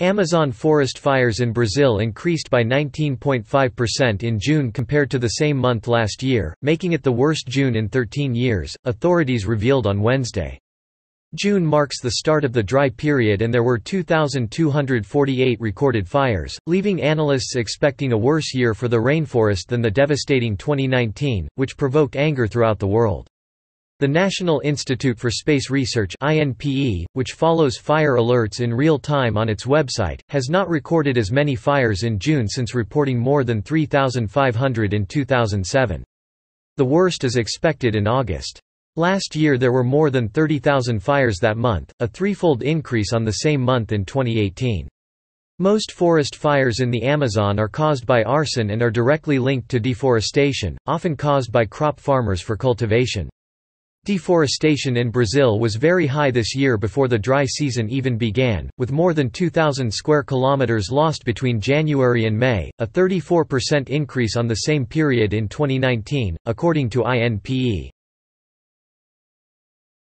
Amazon forest fires in Brazil increased by 19.5% in June compared to the same month last year, making it the worst June in 13 years, authorities revealed on Wednesday. June marks the start of the dry period and there were 2,248 recorded fires, leaving analysts expecting a worse year for the rainforest than the devastating 2019, which provoked anger throughout the world. The National Institute for Space Research (INPE), which follows fire alerts in real time on its website, has not recorded as many fires in June since reporting more than 3,500 in 2007. The worst is expected in August. Last year there were more than 30,000 fires that month, a threefold increase on the same month in 2018. Most forest fires in the Amazon are caused by arson and are directly linked to deforestation, often caused by crop farmers for cultivation. Deforestation in Brazil was very high this year before the dry season even began, with more than 2,000 square kilometers lost between January and May, a 34% increase on the same period in 2019, according to INPE.